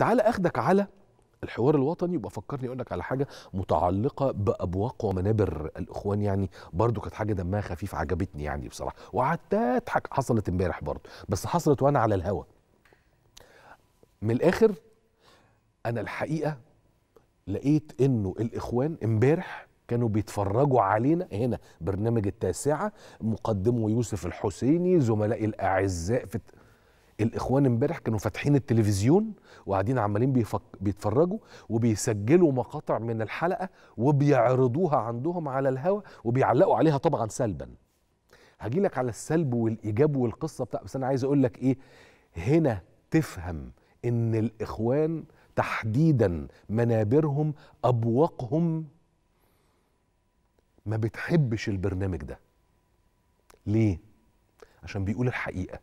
تعال اخدك على الحوار الوطني وبفكرني اقول لك على حاجه متعلقه بابواق ومنابر الاخوان يعني برضو كانت حاجه دمها خفيف عجبتني يعني بصراحه وقعدت اضحك حصلت امبارح برضو بس حصلت وانا على الهوا من الاخر انا الحقيقه لقيت انه الاخوان امبارح كانوا بيتفرجوا علينا هنا برنامج التاسعه مقدمه يوسف الحسيني زملائي الاعزاء في الاخوان امبارح كانوا فاتحين التلفزيون وقاعدين عمالين بيفك... بيتفرجوا وبيسجلوا مقاطع من الحلقه وبيعرضوها عندهم على الهواء وبيعلقوا عليها طبعا سلبا هجي لك على السلب والايجاب والقصه بتاع بس انا عايز اقول لك ايه هنا تفهم ان الاخوان تحديدا منابرهم ابواقهم ما بتحبش البرنامج ده ليه عشان بيقول الحقيقه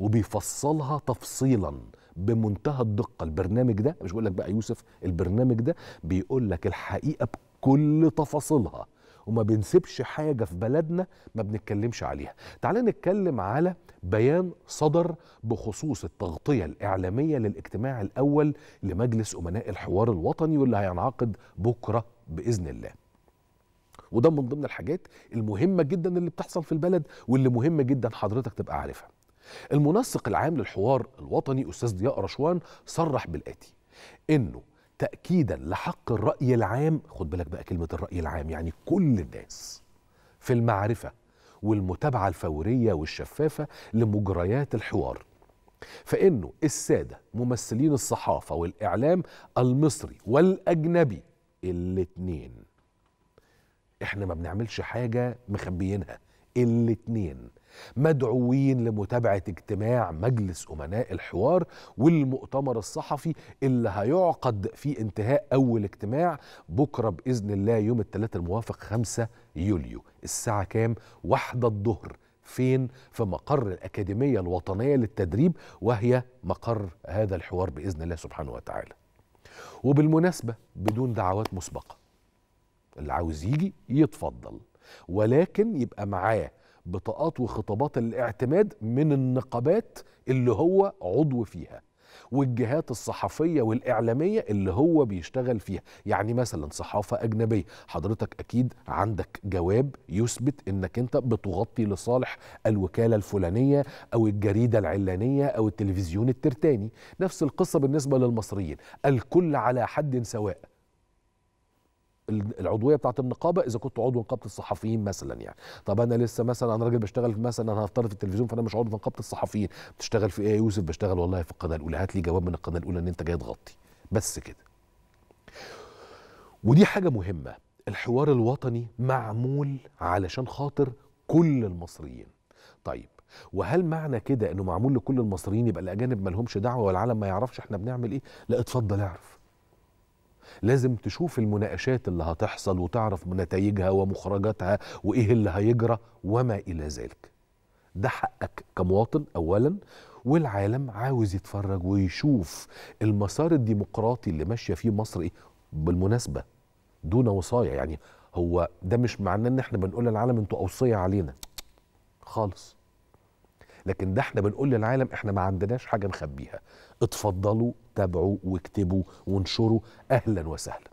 وبيفصلها تفصيلا بمنتهى الدقه البرنامج ده مش بقول لك بقى يوسف البرنامج ده بيقول لك الحقيقه بكل تفاصيلها وما بنسيبش حاجه في بلدنا ما بنتكلمش عليها تعال نتكلم على بيان صدر بخصوص التغطيه الاعلاميه للاجتماع الاول لمجلس امناء الحوار الوطني واللي هينعقد بكره باذن الله وده من ضمن الحاجات المهمه جدا اللي بتحصل في البلد واللي مهم جدا حضرتك تبقى عارفها المنسق العام للحوار الوطني أستاذ ضياء رشوان صرح بالآتي إنه تأكيدا لحق الرأي العام خد بالك بقى كلمة الرأي العام يعني كل الناس في المعرفة والمتابعة الفورية والشفافة لمجريات الحوار فإنه السادة ممثلين الصحافة والإعلام المصري والأجنبي الاتنين احنا ما بنعملش حاجة مخبيينها الاتنين مدعوين لمتابعة اجتماع مجلس أمناء الحوار والمؤتمر الصحفي اللي هيعقد في انتهاء أول اجتماع بكرة بإذن الله يوم الثلاثاء الموافق 5 يوليو الساعة كام؟ واحدة الظهر فين في مقر الأكاديمية الوطنية للتدريب وهي مقر هذا الحوار بإذن الله سبحانه وتعالى وبالمناسبة بدون دعوات مسبقة اللي عاوز يجي يتفضل ولكن يبقى معاه بطاقات وخطابات الاعتماد من النقابات اللي هو عضو فيها والجهات الصحفية والإعلامية اللي هو بيشتغل فيها يعني مثلا صحافة أجنبية حضرتك أكيد عندك جواب يثبت أنك أنت بتغطي لصالح الوكالة الفلانية أو الجريدة العلانية أو التلفزيون الترتاني نفس القصة بالنسبة للمصريين الكل على حد سواء العضويه بتاعه النقابه اذا كنت عضو نقابه الصحفيين مثلا يعني طب انا لسه مثلا انا راجل بشتغل مثلا انا هفترض في التلفزيون فانا مش عضو نقابه الصحفيين بتشتغل في ايه يا يوسف بشتغل والله في القناه الاولى هات لي جواب من القناه الاولى ان انت جاي تغطي بس كده ودي حاجه مهمه الحوار الوطني معمول علشان خاطر كل المصريين طيب وهل معنى كده انه معمول لكل المصريين يبقى الاجانب ما لهمش دعوه والعالم ما يعرفش احنا بنعمل ايه لا اتفضل اعرف لازم تشوف المناقشات اللي هتحصل وتعرف نتائجها ومخرجاتها وايه اللي هيجرى وما الى ذلك ده حقك كمواطن اولا والعالم عاوز يتفرج ويشوف المسار الديمقراطي اللي ماشيه فيه مصر ايه بالمناسبه دون وصايه يعني هو ده مش معناه ان احنا بنقول للعالم انتوا اوصيه علينا خالص لكن ده احنا بنقول للعالم احنا ما عندناش حاجه نخبيها اتفضلوا تابعوا واكتبوا وانشروا اهلا وسهلا